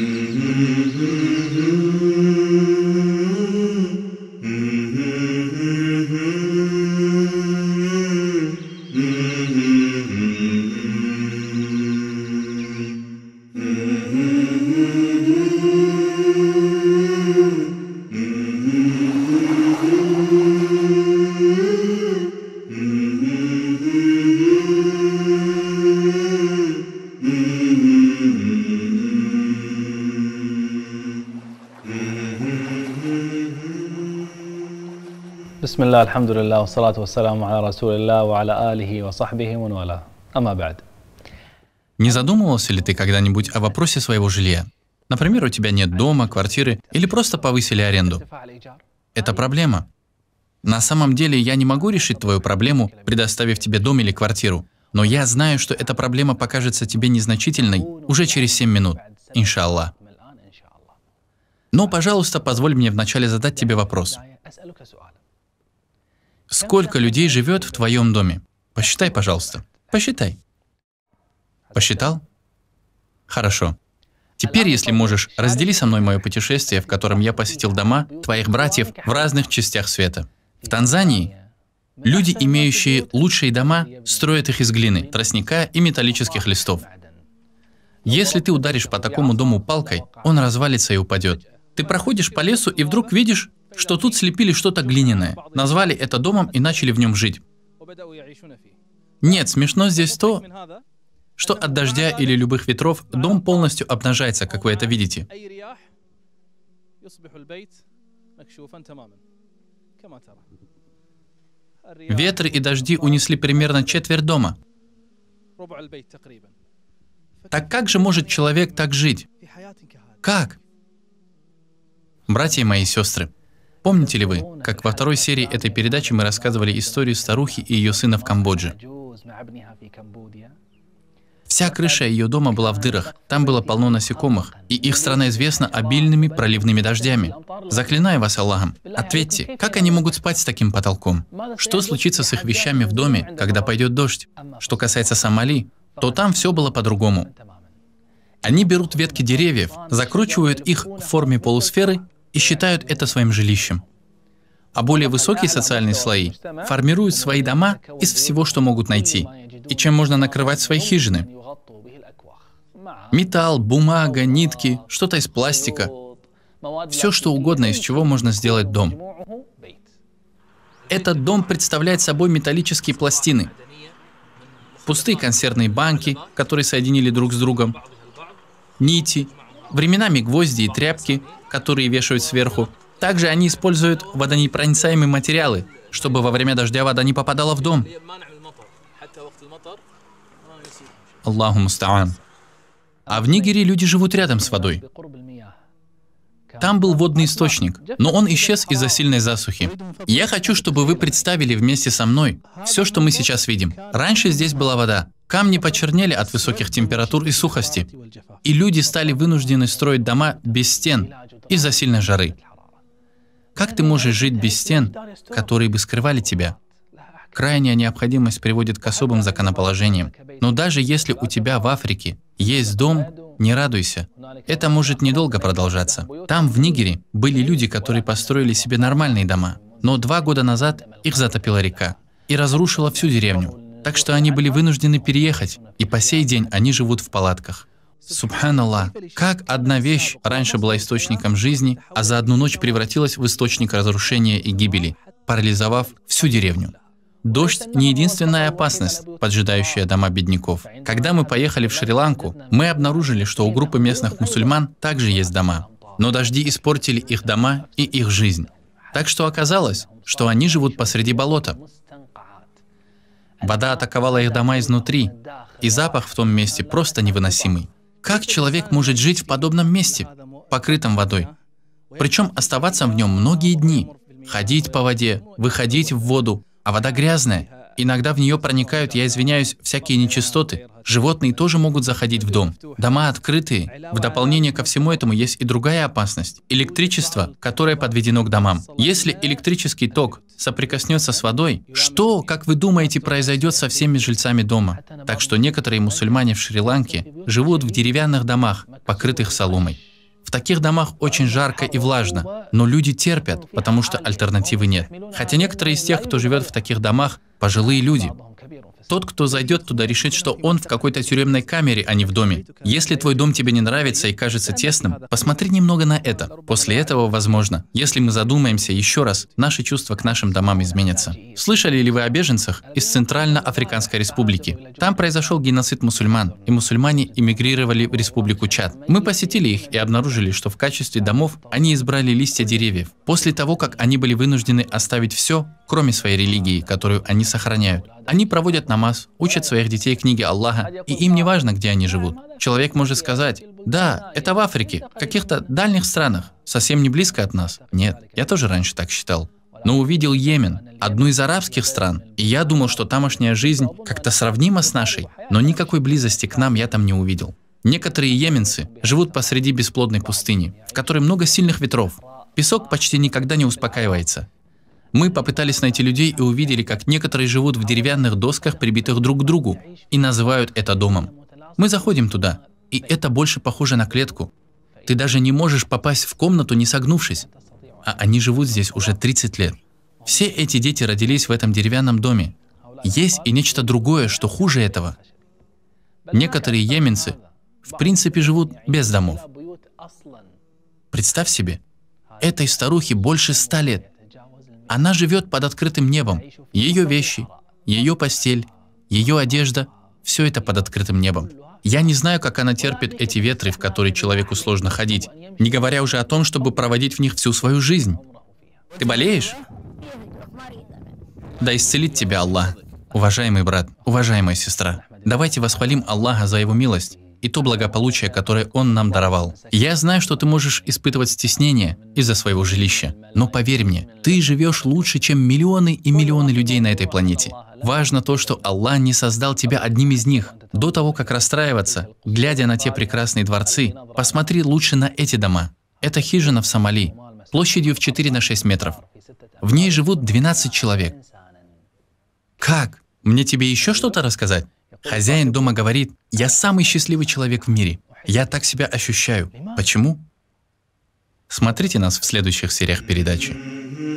Mm-hmm. بسم الله الحمد لله والصلاة والسلام على رسول الله وعلى آله وصحبه ومن والاه أما بعد Не задумывался ли ты когда-нибудь о вопросе своего жилья? Например, у тебя нет дома, квартиры или просто повысили аренду. Это проблема. На самом деле я не могу решить твою проблему, предоставив тебе дом или квартиру. Но я знаю, что эта проблема покажется тебе незначительной уже через 7 минут. Иншаллах. Но, пожалуйста, позволь мне вначале задать тебе вопрос. Сколько людей живет в твоем доме? Посчитай, пожалуйста. Посчитай. Посчитал? Хорошо. Теперь, если можешь, раздели со мной мое путешествие, в котором я посетил дома твоих братьев в разных частях света. В Танзании люди, имеющие лучшие дома, строят их из глины, тростника и металлических листов. Если ты ударишь по такому дому палкой, он развалится и упадет. Ты проходишь по лесу и вдруг видишь что тут слепили что-то глиняное, назвали это домом и начали в нем жить. Нет, смешно здесь то, что от дождя или любых ветров дом полностью обнажается, как вы это видите. Ветры и дожди унесли примерно четверть дома. Так как же может человек так жить? Как? Братья и мои сестры, Помните ли вы, как во второй серии этой передачи мы рассказывали историю старухи и ее сына в Камбодже? Вся крыша ее дома была в дырах, там было полно насекомых, и их страна известна обильными проливными дождями. Заклинаю вас Аллахом, ответьте, как они могут спать с таким потолком? Что случится с их вещами в доме, когда пойдет дождь? Что касается Сомали, то там все было по-другому. Они берут ветки деревьев, закручивают их в форме полусферы и считают это своим жилищем. А более высокие социальные слои формируют свои дома из всего, что могут найти, и чем можно накрывать свои хижины. Металл, бумага, нитки, что-то из пластика, все что угодно, из чего можно сделать дом. Этот дом представляет собой металлические пластины, пустые консервные банки, которые соединили друг с другом, нити, временами гвозди и тряпки, которые вешают сверху. Также они используют водонепроницаемые материалы, чтобы во время дождя вода не попадала в дом. Аллаху мустаан. А в Нигере люди живут рядом с водой. Там был водный источник, но он исчез из-за сильной засухи. Я хочу, чтобы вы представили вместе со мной все, что мы сейчас видим. Раньше здесь была вода. Камни почернели от высоких температур и сухости, и люди стали вынуждены строить дома без стен, из-за сильной жары. Как ты можешь жить без стен, которые бы скрывали тебя? Крайняя необходимость приводит к особым законоположениям. Но даже если у тебя в Африке есть дом, не радуйся. Это может недолго продолжаться. Там, в Нигере, были люди, которые построили себе нормальные дома. Но два года назад их затопила река и разрушила всю деревню. Так что они были вынуждены переехать, и по сей день они живут в палатках. Субханаллах, как одна вещь раньше была источником жизни, а за одну ночь превратилась в источник разрушения и гибели, парализовав всю деревню. Дождь – не единственная опасность, поджидающая дома бедняков. Когда мы поехали в Шри-Ланку, мы обнаружили, что у группы местных мусульман также есть дома. Но дожди испортили их дома и их жизнь. Так что оказалось, что они живут посреди болота. Вода атаковала их дома изнутри, и запах в том месте просто невыносимый. Как человек может жить в подобном месте, покрытом водой? Причем оставаться в нем многие дни, ходить по воде, выходить в воду, а вода грязная. Иногда в нее проникают, я извиняюсь, всякие нечистоты. Животные тоже могут заходить в дом. Дома открытые. В дополнение ко всему этому есть и другая опасность. Электричество, которое подведено к домам. Если электрический ток соприкоснется с водой, что, как вы думаете, произойдет со всеми жильцами дома? Так что некоторые мусульмане в Шри-Ланке живут в деревянных домах, покрытых соломой. В таких домах очень жарко и влажно, но люди терпят, потому что альтернативы нет. Хотя некоторые из тех, кто живет в таких домах, пожилые люди, тот, кто зайдет туда, решит, что он в какой-то тюремной камере, а не в доме. Если твой дом тебе не нравится и кажется тесным, посмотри немного на это. После этого, возможно, если мы задумаемся еще раз, наши чувства к нашим домам изменятся. Слышали ли вы о беженцах из Центрально-Африканской республики? Там произошел геноцид мусульман, и мусульмане эмигрировали в республику Чад. Мы посетили их и обнаружили, что в качестве домов они избрали листья деревьев. После того, как они были вынуждены оставить все, кроме своей религии, которую они сохраняют, они проводят намаз, учат своих детей книги Аллаха, и им не важно, где они живут. Человек может сказать, да, это в Африке, в каких-то дальних странах, совсем не близко от нас. Нет, я тоже раньше так считал. Но увидел Йемен, одну из арабских стран, и я думал, что тамошняя жизнь как-то сравнима с нашей, но никакой близости к нам я там не увидел. Некоторые йеменцы живут посреди бесплодной пустыни, в которой много сильных ветров. Песок почти никогда не успокаивается. Мы попытались найти людей и увидели, как некоторые живут в деревянных досках, прибитых друг к другу, и называют это домом. Мы заходим туда, и это больше похоже на клетку. Ты даже не можешь попасть в комнату, не согнувшись. А они живут здесь уже 30 лет. Все эти дети родились в этом деревянном доме. Есть и нечто другое, что хуже этого. Некоторые йеменцы, в принципе, живут без домов. Представь себе, этой старухе больше 100 лет. Она живет под открытым небом. Ее вещи, ее постель, ее одежда – все это под открытым небом. Я не знаю, как она терпит эти ветры, в которые человеку сложно ходить, не говоря уже о том, чтобы проводить в них всю свою жизнь. Ты болеешь? Да исцелит тебя Аллах. Уважаемый брат, уважаемая сестра, давайте восхвалим Аллаха за его милость и то благополучие, которое Он нам даровал. Я знаю, что ты можешь испытывать стеснение из-за своего жилища, но поверь мне, ты живешь лучше, чем миллионы и миллионы людей на этой планете. Важно то, что Аллах не создал тебя одним из них. До того, как расстраиваться, глядя на те прекрасные дворцы, посмотри лучше на эти дома. Это хижина в Сомали, площадью в 4 на 6 метров. В ней живут 12 человек. Как? Мне тебе еще что-то рассказать? Хозяин дома говорит, я самый счастливый человек в мире. Я так себя ощущаю. Почему? Смотрите нас в следующих сериях передачи.